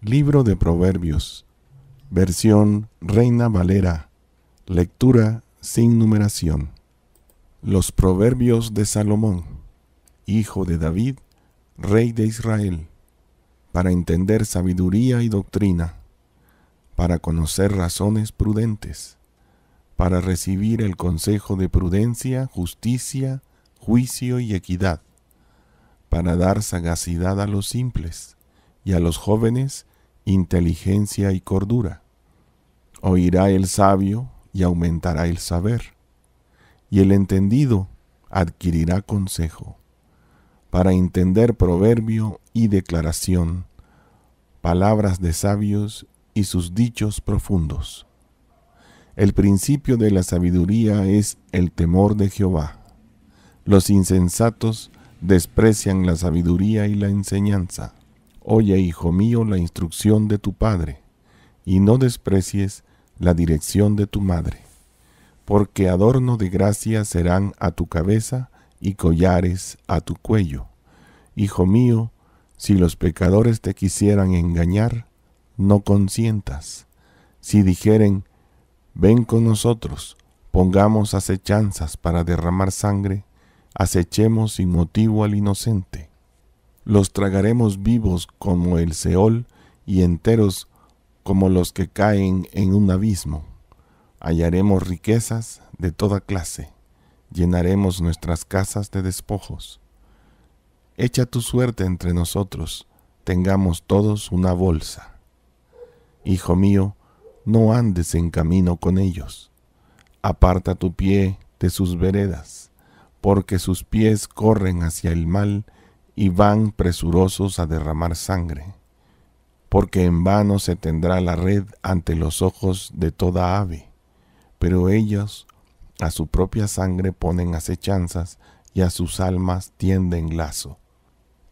Libro de Proverbios, versión Reina Valera, lectura sin numeración. Los Proverbios de Salomón, hijo de David, rey de Israel, para entender sabiduría y doctrina, para conocer razones prudentes, para recibir el consejo de prudencia, justicia, juicio y equidad, para dar sagacidad a los simples y a los jóvenes inteligencia y cordura. Oirá el sabio y aumentará el saber, y el entendido adquirirá consejo, para entender proverbio y declaración, palabras de sabios y sus dichos profundos. El principio de la sabiduría es el temor de Jehová. Los insensatos desprecian la sabiduría y la enseñanza Oye, hijo mío, la instrucción de tu padre, y no desprecies la dirección de tu madre, porque adorno de gracia serán a tu cabeza y collares a tu cuello. Hijo mío, si los pecadores te quisieran engañar, no consientas. Si dijeren, ven con nosotros, pongamos acechanzas para derramar sangre, acechemos sin motivo al inocente los tragaremos vivos como el Seol y enteros como los que caen en un abismo. Hallaremos riquezas de toda clase, llenaremos nuestras casas de despojos. Echa tu suerte entre nosotros, tengamos todos una bolsa. Hijo mío, no andes en camino con ellos. Aparta tu pie de sus veredas, porque sus pies corren hacia el mal y van presurosos a derramar sangre, porque en vano se tendrá la red ante los ojos de toda ave, pero ellos a su propia sangre ponen acechanzas y a sus almas tienden lazo.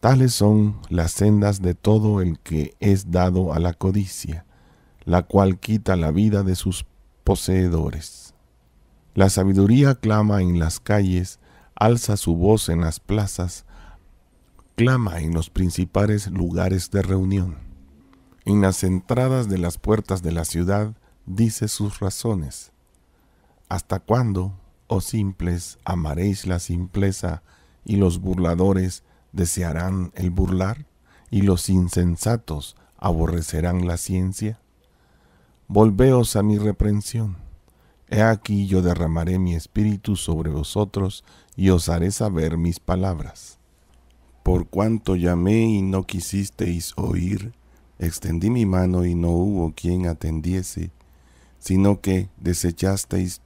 Tales son las sendas de todo el que es dado a la codicia, la cual quita la vida de sus poseedores. La sabiduría clama en las calles, alza su voz en las plazas, clama en los principales lugares de reunión. En las entradas de las puertas de la ciudad dice sus razones. ¿Hasta cuándo, oh simples, amaréis la simpleza y los burladores desearán el burlar y los insensatos aborrecerán la ciencia? Volveos a mi reprensión. He aquí yo derramaré mi espíritu sobre vosotros y os haré saber mis palabras. Por cuanto llamé y no quisisteis oír, extendí mi mano y no hubo quien atendiese, sino que desechasteis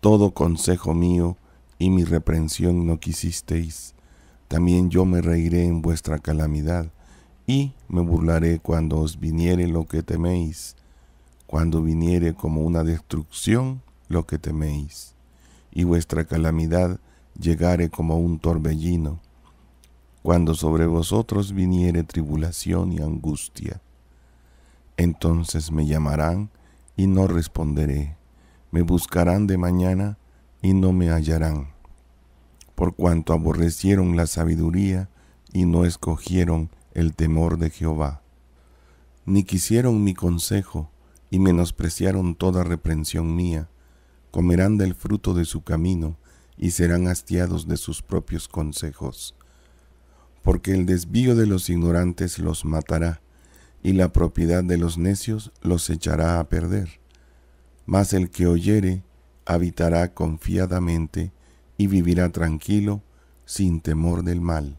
todo consejo mío y mi reprensión no quisisteis. También yo me reiré en vuestra calamidad y me burlaré cuando os viniere lo que teméis, cuando viniere como una destrucción lo que teméis, y vuestra calamidad llegare como un torbellino cuando sobre vosotros viniere tribulación y angustia. Entonces me llamarán y no responderé, me buscarán de mañana y no me hallarán, por cuanto aborrecieron la sabiduría y no escogieron el temor de Jehová, ni quisieron mi consejo y menospreciaron toda reprensión mía, comerán del fruto de su camino y serán hastiados de sus propios consejos porque el desvío de los ignorantes los matará, y la propiedad de los necios los echará a perder. Mas el que oyere habitará confiadamente y vivirá tranquilo, sin temor del mal.